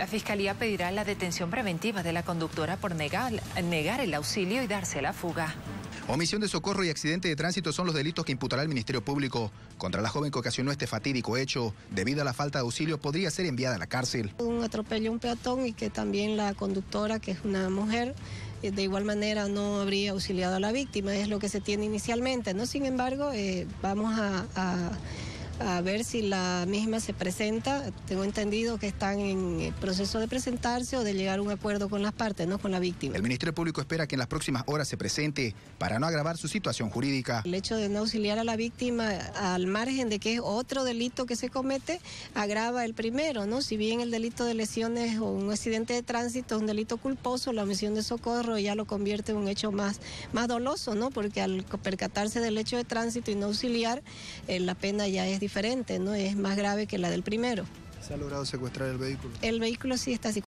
La Fiscalía pedirá la detención preventiva de la conductora por negar, el auxilio y darse la fuga. Omisión de socorro y accidente de tránsito son los delitos que imputará el Ministerio Público. Contra la joven que ocasionó este fatídico hecho, debido a la falta de auxilio, podría ser enviada a la cárcel. Un atropello a un peatón y que también la conductora, que es una mujer, eh, de igual manera no habría auxiliado a la víctima, es lo que se tiene inicialmente, ¿no? Sin embargo, eh, vamos a a ver si la misma se presenta. Tengo entendido que están en eh, proceso de presentarse o de llegar a un acuerdo con las partes, no con la víctima. El Ministerio Público espera que en las próximas horas se presente para no agravar su situación jurídica. El hecho de no auxiliar a la víctima al margen de que es otro delito que se comete, agrava el primero, ¿no? Si bien el delito de lesiones o un accidente de tránsito es un delito culposo, la omisión de socorro ya lo convierte en un hecho más, más doloso, ¿no? Porque al percatarse del hecho de tránsito y no auxiliar, eh, la pena ya es diferente diferente, ¿no? Es más grave que la del primero. ¿Se ha logrado secuestrar el vehículo? El vehículo sí está